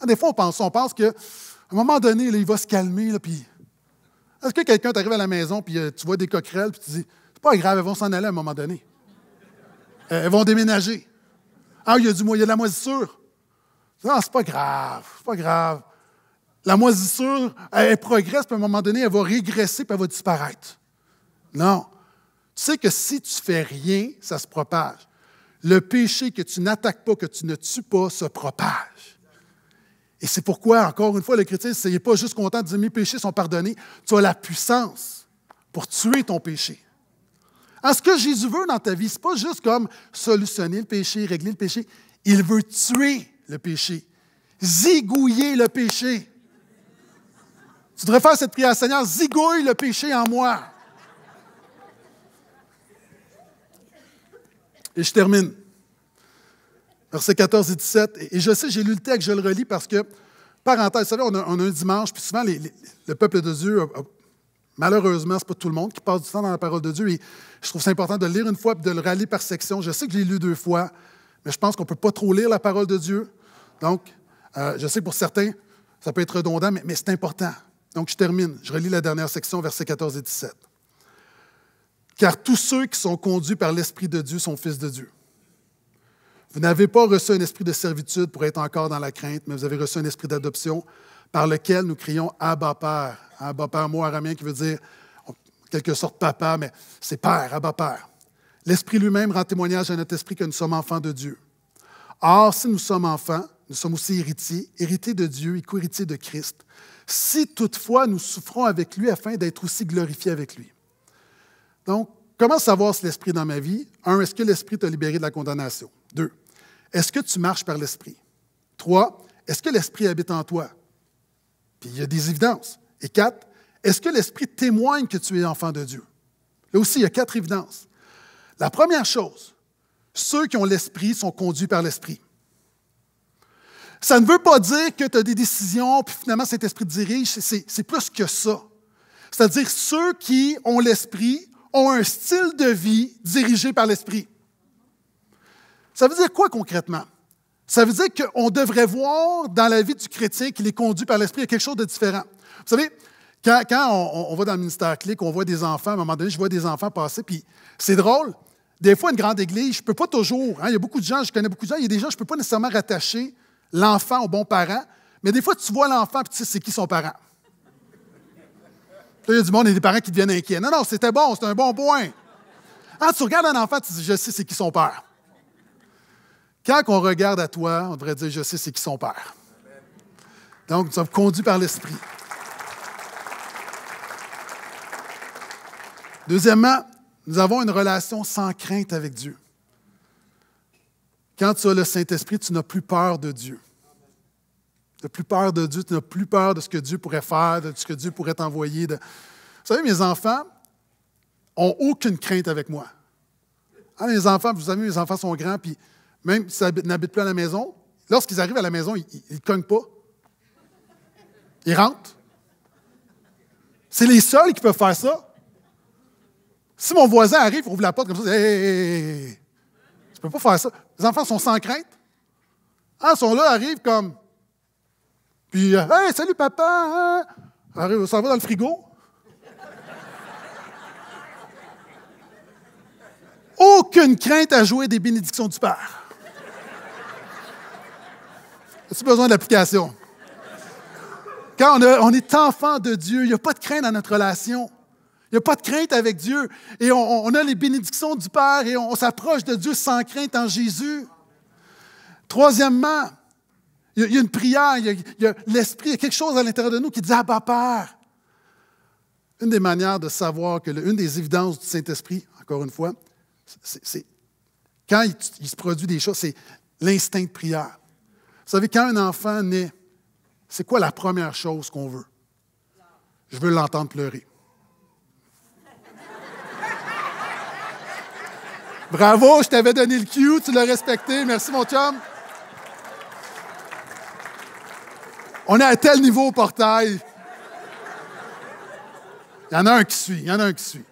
Ah, des fois, on pense, on pense qu'à un moment donné, il va se calmer, est-ce que quelqu'un t'arrive à la maison, puis euh, tu vois des coquerelles, puis tu dis, c'est pas grave, elles vont s'en aller à un moment donné. Euh, elles vont déménager. Ah, il y, a du, de la moisissure. Non, ah, c'est pas grave, pas grave. La moisissure, elle, progresse, puis à un moment donné, elle va régresser, puis elle va disparaître. Non. Tu sais que si tu fais rien, ça se propage. Le péché que tu n'attaques pas, que tu ne tues pas, se propage. Et c'est pourquoi, encore une fois, le chrétien, n'est pas juste content de dire mes péchés sont pardonnés. Tu as la puissance pour tuer ton péché ce que Jésus veut dans ta vie, ce n'est pas juste comme solutionner le péché, régler le péché. Il veut tuer le péché, zigouiller le péché. Tu devrais faire cette prière, Seigneur, zigouille le péché en moi. Et je termine. Versets 14 et 17. Et je sais, j'ai lu le texte, je le relis parce que, parenthèse, vous savez, on a, un dimanche, puis souvent le peuple de Dieu Malheureusement, ce n'est pas tout le monde qui passe du temps dans la parole de Dieu. Et je trouve c'est important de le lire une fois et de le rallier par section. Je sais que je l'ai lu deux fois, mais je pense qu'on ne peut pas trop lire la parole de Dieu. Donc, euh, je sais que pour certains, ça peut être redondant, mais, mais c'est important. Donc, je termine. Je relis la dernière section, versets 14 et 17. Car tous ceux qui sont conduits par l'Esprit de Dieu sont fils de Dieu. Vous n'avez pas reçu un esprit de servitude pour être encore dans la crainte, mais vous avez reçu un esprit d'adoption par lequel nous crions Abba Père. Abba Père, mot aramien qui veut dire en quelque sorte papa, mais c'est Père, Abba Père. L'Esprit lui-même rend témoignage à notre esprit que nous sommes enfants de Dieu. Or, si nous sommes enfants, nous sommes aussi héritiers, héritiers de Dieu et co-héritiers de Christ, si toutefois nous souffrons avec lui afin d'être aussi glorifiés avec lui. Donc, comment savoir si l'Esprit dans ma vie? Un, est-ce que l'Esprit t'a libéré de la condamnation? Deux, est-ce que tu marches par l'Esprit? Trois, est-ce que l'Esprit habite en toi? Puis il y a des évidences. Et quatre, est-ce que l'Esprit témoigne que tu es enfant de Dieu? Là aussi, il y a quatre évidences. La première chose, ceux qui ont l'Esprit sont conduits par l'Esprit. Ça ne veut pas dire que tu as des décisions, puis finalement cet esprit te dirige, c'est plus que ça. C'est-à-dire ceux qui ont l'esprit ont un style de vie dirigé par l'esprit. Ça veut dire quoi concrètement? Ça veut dire qu'on devrait voir dans la vie du chrétien qu'il est conduit par l'Esprit à quelque chose de différent. Vous savez, quand, on, va dans le ministère clic, on voit des enfants, à un moment donné, je vois des enfants passer, puis c'est drôle. Des fois, une grande église, je ne peux pas toujours. Hein, il y a beaucoup de gens, je connais beaucoup de gens, il y a des gens, je ne peux pas nécessairement rattacher l'enfant au bon parent, mais des fois, tu vois l'enfant, puis tu sais, c'est qui son parent. là, il y a du monde il y a des parents qui deviennent inquiets. Non, non, c'était bon, c'était un bon point. Ah, tu regardes un enfant, tu dis, je sais, c'est qui son père. Quand on regarde à toi, on devrait dire, je sais c'est qui son père. Donc, nous sommes conduits par l'Esprit. Deuxièmement, nous avons une relation sans crainte avec Dieu. Quand tu as le Saint-Esprit, tu n'as plus peur de Dieu. Tu n'as plus peur de Dieu, tu n'as plus peur de ce que Dieu pourrait faire, de ce que Dieu pourrait t'envoyer. De... Vous savez, mes enfants n'ont aucune crainte avec moi. Ah, mes enfants, vous savez, mes enfants sont grands, puis même s'ils n'habitent plus à la maison, lorsqu'ils arrivent à la maison, ils ne cognent pas. Ils rentrent. C'est les seuls qui peuvent faire ça. Si mon voisin arrive, ouvre la porte comme ça, hé, tu peux pas faire ça. Les enfants sont sans crainte. Ah, ils sont là, arrivent comme. Puis, euh, salut papa! Hein. Arrive, ça va dans le frigo. Aucune crainte à jouer des bénédictions du Père. As-tu besoin d'application? Quand on, est enfant de Dieu, il n'y a pas de crainte dans notre relation. Il n'y a pas de crainte avec Dieu. Et on, a les bénédictions du Père et on, s'approche de Dieu sans crainte en Jésus. Troisièmement, il y a une prière, il y a, l'esprit, il y a quelque chose à l'intérieur de nous qui dit Ah, Père. Une des manières de savoir que, une des évidences du Saint-Esprit, encore une fois, c'est quand il, se produit des choses, c'est l'instinct de prière. Vous savez, quand un enfant naît, c'est quoi la première chose qu'on veut? Je veux l'entendre pleurer. Bravo, je t'avais donné le cue, tu l'as respecté. Merci, mon chum. On est à tel niveau au portail. Il y en a un qui suit, il y en a un qui suit.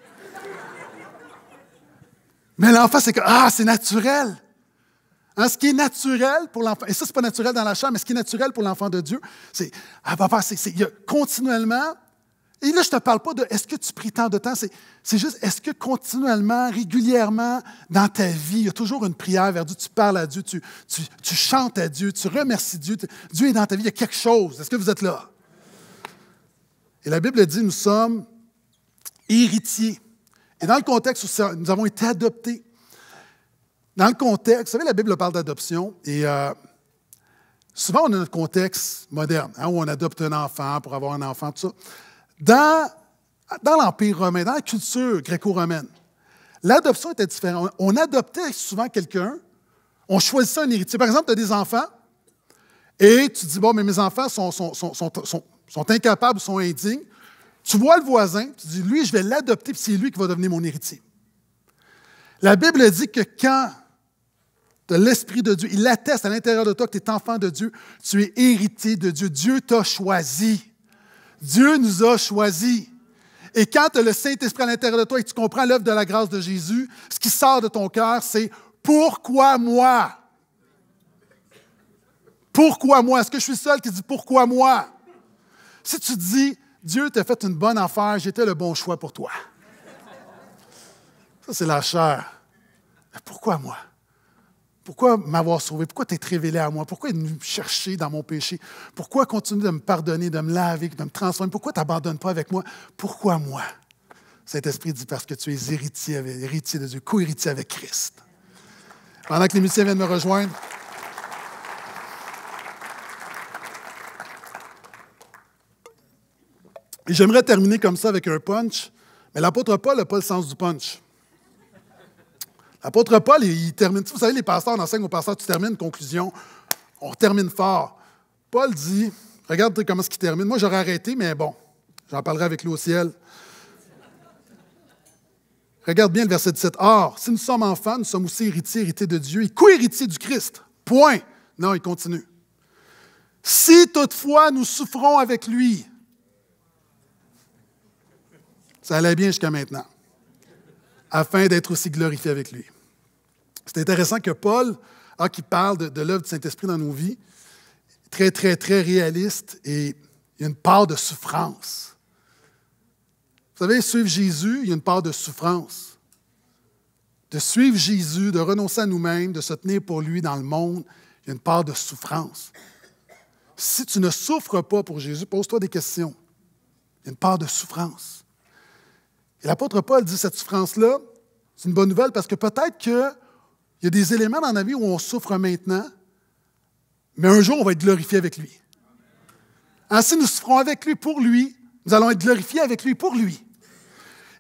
Mais l'enfant, c'est que, ah, c'est naturel. Hein, ce qui est naturel pour l'enfant, et ça, ce n'est pas naturel dans la chambre, mais ce qui est naturel pour l'enfant de Dieu, c'est Ah, papa, c'est, a continuellement. Et là, je ne te parle pas de est-ce que tu pries tant de temps, c'est, juste est-ce que continuellement, régulièrement, dans ta vie, il y a toujours une prière vers Dieu, tu parles à Dieu, tu, chantes à Dieu, tu remercies Dieu, Dieu est dans ta vie, il y a quelque chose. Est-ce que vous êtes là? Et la Bible dit nous sommes héritiers. Et dans le contexte où nous avons été adoptés, dans le contexte, vous savez, la Bible parle d'adoption et euh, souvent on a notre contexte moderne, hein, où on adopte un enfant pour avoir un enfant, tout ça. Dans, l'Empire romain, dans la culture gréco-romaine, l'adoption était différente. On, adoptait souvent quelqu'un, on choisissait un héritier. Par exemple, tu as des enfants et tu dis, bon, mais mes enfants sont, sont incapables, sont indignes. Tu vois le voisin, tu dis, lui, je vais l'adopter, puis c'est lui qui va devenir mon héritier. La Bible dit que quand de l'Esprit de Dieu. Il atteste à l'intérieur de toi que tu es enfant de Dieu. Tu es héritier de Dieu. Dieu t'a choisi. Dieu nous a choisis. Et quand tu as le Saint-Esprit à l'intérieur de toi et que tu comprends l'œuvre de la grâce de Jésus, ce qui sort de ton cœur, c'est Pourquoi moi? Pourquoi moi? Est-ce que je suis seul qui dit Pourquoi moi? Si tu dis Dieu t'a fait une bonne affaire, j'étais le bon choix pour toi. Ça, c'est la chair, pourquoi moi? Pourquoi m'avoir sauvé? Pourquoi t'es révélé à moi? Pourquoi me chercher dans mon péché? Pourquoi continuer de me pardonner, de me laver, de me transformer? Pourquoi t'abandonnes pas avec moi? Pourquoi moi? Cet esprit dit parce que tu es héritier, avec, héritier de Dieu, co-héritier avec Christ. Pendant que les musiciens viennent me rejoindre, j'aimerais terminer comme ça avec un punch, mais l'apôtre Paul n'a pas le sens du punch. L'apôtre Paul, il termine. Vous savez, les pasteurs, on enseigne aux pasteurs, tu termines, conclusion. On termine fort. Paul dit, regarde comment ce qu'il termine. Moi, j'aurais arrêté, mais bon, j'en parlerai avec lui au ciel. Regarde bien le verset 17. Or, si nous sommes enfants, nous sommes aussi héritiers, héritiers de Dieu et co-héritiers du Christ. Point. Non, il continue. Si toutefois nous souffrons avec lui, ça allait bien jusqu'à maintenant, afin d'être aussi glorifié avec lui. C'est intéressant que Paul, ah, qui parle de, l'œuvre du Saint-Esprit dans nos vies, très, très, très réaliste et il y a une part de souffrance. Vous savez, suivre Jésus, il y a une part de souffrance. De suivre Jésus, de renoncer à nous-mêmes, de se tenir pour lui dans le monde, il y a une part de souffrance. Si tu ne souffres pas pour Jésus, pose-toi des questions. Il y a une part de souffrance. Et l'apôtre Paul dit cette souffrance-là, c'est une bonne nouvelle parce que peut-être que il y a des éléments dans la vie où on souffre maintenant, mais un jour, on va être glorifié avec lui. Ainsi, ah, nous souffrons avec lui pour lui. Nous allons être glorifiés avec lui pour lui.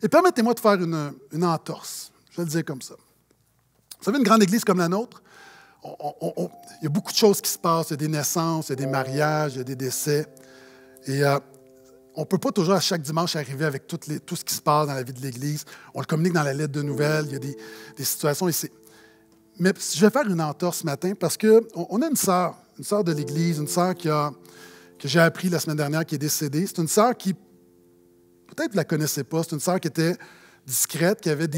Et permettez-moi de faire une, entorse. Je vais le dire comme ça. Vous savez, une grande église comme la nôtre, il y a beaucoup de choses qui se passent. Il y a des naissances, il y a des mariages, il y a des décès. Et euh, on ne peut pas toujours à chaque dimanche arriver avec tout ce qui se passe dans la vie de l'Église. On le communique dans la lettre de nouvelles. Il y a des, des situations et c'est mais je vais faire une entorse ce matin parce qu'on a une sœur, une sœur de l'Église, une sœur que j'ai appris la semaine dernière qui est décédée. C'est une sœur qui, peut-être vous la connaissez pas, c'est une sœur qui était discrète, qui avait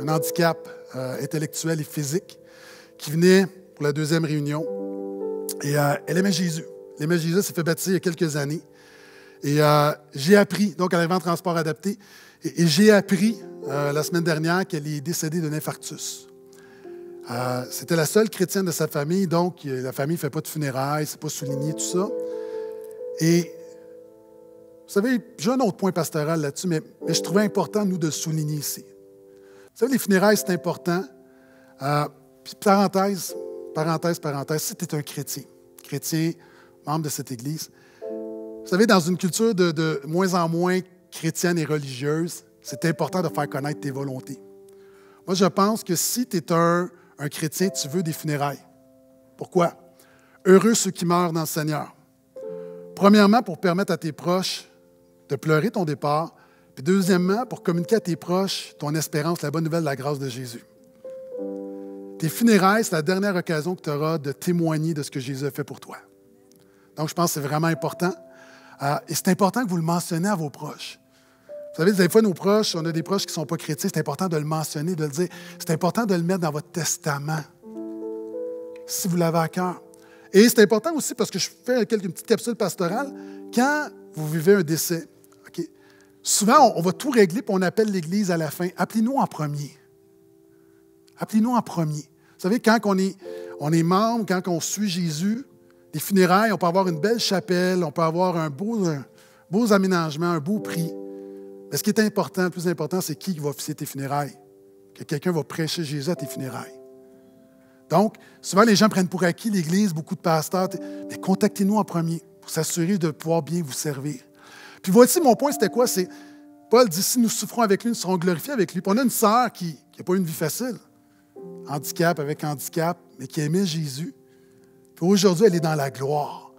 un handicap euh, intellectuel et physique, qui venait pour la deuxième réunion. Et euh, elle aimait Jésus. Elle aimait Jésus, elle s'est fait baptiser il y a quelques années. Et euh, j'ai appris, donc elle avait un transport adapté, et j'ai appris la semaine dernière qu'elle est décédée d'un infarctus. Euh, c'était la seule chrétienne de sa famille, donc euh, la famille ne fait pas de funérailles, c'est pas souligné, tout ça. Et vous savez, j'ai un autre point pastoral là-dessus, mais, je trouvais important, nous, de souligner ici. Vous savez, les funérailles, c'est important. Euh, puis, parenthèse, parenthèse, parenthèse, si tu es un chrétien, chrétien, membre de cette Église, vous savez, dans une culture de, de moins en moins chrétienne et religieuse, c'est important de faire connaître tes volontés. Moi, je pense que si tu es un un chrétien, tu veux des funérailles. Pourquoi? Heureux ceux qui meurent dans le Seigneur. Premièrement, pour permettre à tes proches de pleurer ton départ, puis deuxièmement, pour communiquer à tes proches ton espérance, la bonne nouvelle de la grâce de Jésus. Tes funérailles, c'est la dernière occasion que tu auras de témoigner de ce que Jésus a fait pour toi. Donc, je pense que c'est vraiment important. Euh, et c'est important que vous le mentionnez à vos proches. Vous savez, des fois, nos proches, on a des proches qui ne sont pas chrétiens, c'est important de le mentionner, de le dire. C'est important de le mettre dans votre testament, si vous l'avez à cœur. Et c'est important aussi, parce que je fais quelques petites capsules pastorales quand vous vivez un décès, souvent, on, va tout régler, puis on appelle l'Église à la fin. Appelez-nous en premier. Appelez-nous en premier. Vous savez, quand on est, membre, quand on suit Jésus, les funérailles, on peut avoir une belle chapelle, on peut avoir un beau, aménagement, un beau prix. Mais ce qui est important, le plus important, c'est qui va officier tes funérailles. Que quelqu'un va prêcher Jésus à tes funérailles. Donc, souvent, les gens prennent pour acquis l'Église, beaucoup de pasteurs. Mais contactez-nous en premier pour s'assurer de pouvoir bien vous servir. Puis voici mon point, c'était quoi? C'est Paul dit, si nous souffrons avec lui, nous serons glorifiés avec lui. Puis on a une sœur qui n'a pas eu une vie facile, handicap avec handicap, mais qui aimait Jésus. Puis aujourd'hui, elle est dans la gloire.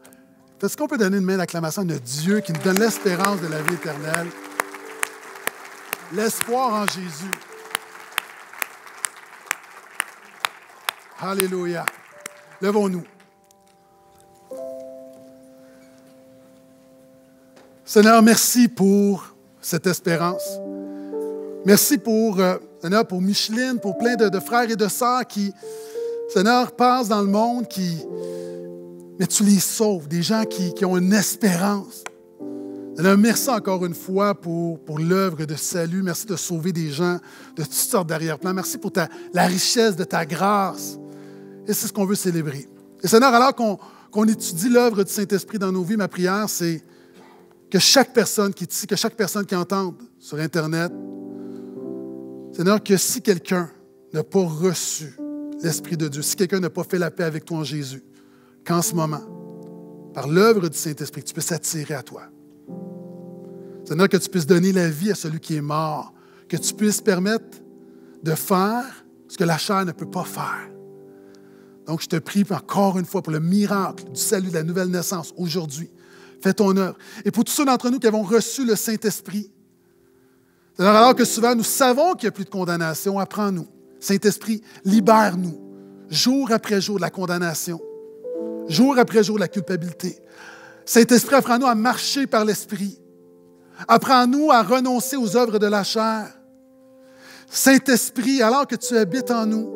Est-ce qu'on peut donner une main d'acclamation à notre Dieu qui nous donne l'espérance de la vie éternelle? l'espoir en Jésus. Alléluia. Levons-nous. Seigneur, merci pour cette espérance. Merci pour, euh, pour Micheline, pour plein de, frères et de sœurs qui, Seigneur, passent dans le monde, qui, mais tu les sauves, des gens qui ont une espérance. Seigneur, merci encore une fois pour, pour l'œuvre de salut. Merci de sauver des gens de toutes sortes d'arrière-plans. Merci pour la richesse de ta grâce. Et c'est ce qu'on veut célébrer. Et Seigneur, alors qu'on étudie l'œuvre du Saint-Esprit dans nos vies, ma prière, c'est que chaque personne qui ici, que chaque personne qui entende sur Internet, Seigneur, que si quelqu'un n'a pas reçu l'Esprit de Dieu, si quelqu'un n'a pas fait la paix avec toi en Jésus, qu'en ce moment, par l'œuvre du Saint-Esprit, tu peux s'attirer à toi. Seigneur, que tu puisses donner la vie à celui qui est mort, que tu puisses permettre de faire ce que la chair ne peut pas faire. Donc, je te prie encore une fois pour le miracle du salut de la nouvelle naissance aujourd'hui. Fais ton œuvre. Et pour tous ceux d'entre nous qui avons reçu le Saint-Esprit, alors, alors que souvent nous savons qu'il n'y a plus de condamnation, apprends-nous. Saint-Esprit, libère-nous jour après jour de la condamnation, jour après jour de la culpabilité. Saint-Esprit, apprends-nous à marcher par l'Esprit, Apprends-nous à renoncer aux œuvres de la chair. Saint-Esprit, alors que tu habites en nous,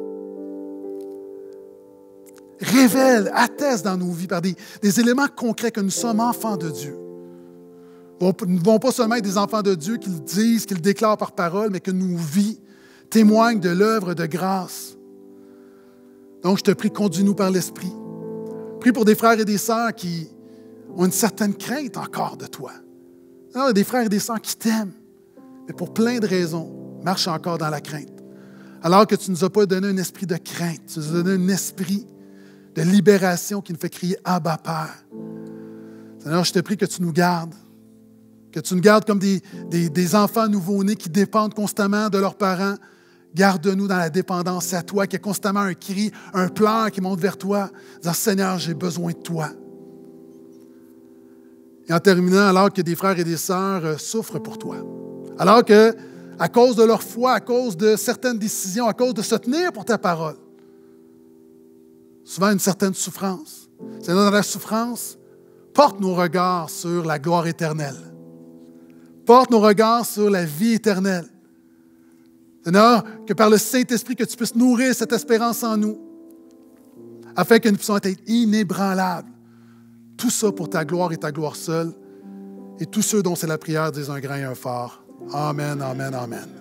révèle, atteste dans nos vies par des, éléments concrets que nous sommes enfants de Dieu. nous ne devons pas seulement être des enfants de Dieu qu'ils disent, qu'ils déclarent par parole, mais que nos vies témoignent de l'œuvre de grâce. Donc, je te prie, conduis-nous par l'Esprit. Prie pour des frères et des sœurs qui ont une certaine crainte encore de toi. Ah, des frères et des sœurs qui t'aiment, mais pour plein de raisons, marchent encore dans la crainte. Alors que tu ne nous as pas donné un esprit de crainte, tu nous as donné un esprit de libération qui nous fait crier Abba Père. Seigneur, je te prie que tu nous gardes, que tu nous gardes comme des, enfants nouveau-nés qui dépendent constamment de leurs parents. Garde-nous dans la dépendance à toi, qui est constamment un cri, un pleur qui monte vers toi, disant Seigneur, j'ai besoin de toi. Et en terminant, alors que des frères et des sœurs euh, souffrent pour toi, alors que, à cause de leur foi, à cause de certaines décisions, à cause de se tenir pour ta parole, souvent une certaine souffrance. C'est dans la souffrance, porte nos regards sur la gloire éternelle. Porte nos regards sur la vie éternelle. Seigneur, que par le Saint-Esprit, que tu puisses nourrir cette espérance en nous, afin que nous puissions être inébranlables tout ça pour ta gloire et ta gloire seule. Et tous ceux dont c'est la prière disent un grain et un fort. Amen, amen, amen.